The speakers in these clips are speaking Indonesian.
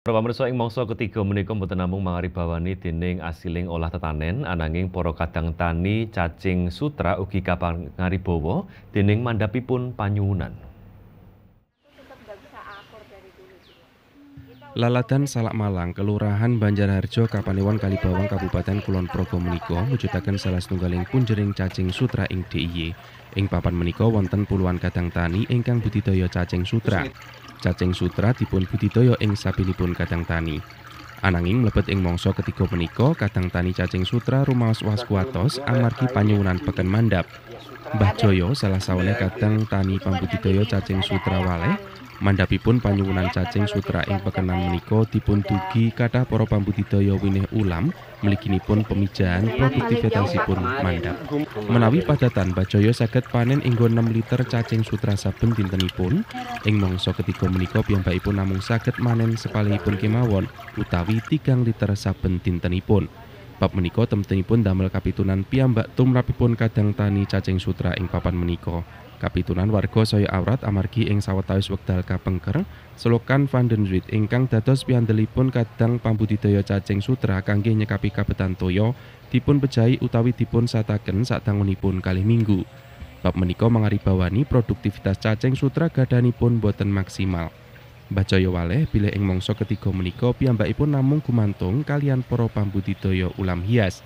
Para pamirsa ing mangsa ketiga menika mboten namung mangaribawani dening asiling olah tetanen ananging para kadang tani cacing sutra ugi kapangaribawa dening mandhapipun panyuwunan. Laladan Salak Malang, Kelurahan Banjarharjo, Kapanewon Kalibawang, Kabupaten Kulon Progo menika mujudaken salah setunggaling punjering cacing sutra ing DIY. Ing papan menika wonten puluhan kadang tani ingkang budidaya cacing sutra. Cacing sutra dipun budidaya ing sabinipun kadang tani. Ananging mlebet ing mangsa ketiga menika kadang tani cacing sutra rumaos waskuatos amargi panyuwunan peken mandap. Mbah Joyo salah sawene kadang tani pambudidaya cacing sutra waleh Mandapipun panyuwunan cacing sutra ing pekenan menika dipun dugi kathah para pambudidaya winih ulam mliginipun pemijahan produktivitasipun mandap. Menawi padatan bajaya saged panen inggo 6 liter cacing sutra saben dintenipun, ing mangsa ketiga menika piyambakipun namung saged manen sepalihipun kemawon utawi 3 liter saben dintenipun. Bab menika temtenipun damel kapitunan piyambak tumrapipun kadang tani cacing sutra ing papan menika. Kapitunan warga saya awrat amargi ing sawetawis wekdal kapengker selokan Van den Zwit ingkang dados piandelipun kadang pambudidaya cacing sutra kangge nyekapi kabetan toya dipun pejahi utawi dipun sataken sadangunipun kalih minggu. Bab menika mangaribawani produktivitas cacing sutra gadanipun boten maksimal. Mbah Jaya Waleh bilih ing mangsa ketiga menika piyambakipun namung gumantung kalian para pambudidaya ulam hias.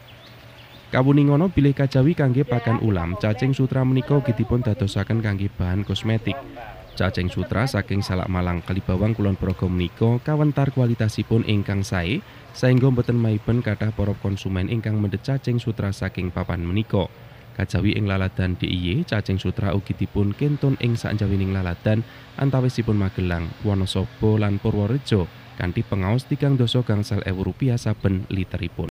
Kawuningono bilih kajawi kangge pakan ulam, cacing sutra menika ugi dipun dadosaken kangge bahan kosmetik. Cacing sutra saking Salak Malang Kalibawang Kulon Progo menika kawentar kualitasipun ingkang sae, saehingga mboten maiben kathah para konsumen ingkang mendhet cacing sutra saking papan menika. Kajawi ing laladan DIY cacing sutra ugi dipun kinton ing saenjawining laladan antawisipun Magelang, Wonosobo lan Purworejo kanthi pengaos tigang doso gangsal ewu rupiah saben literipun.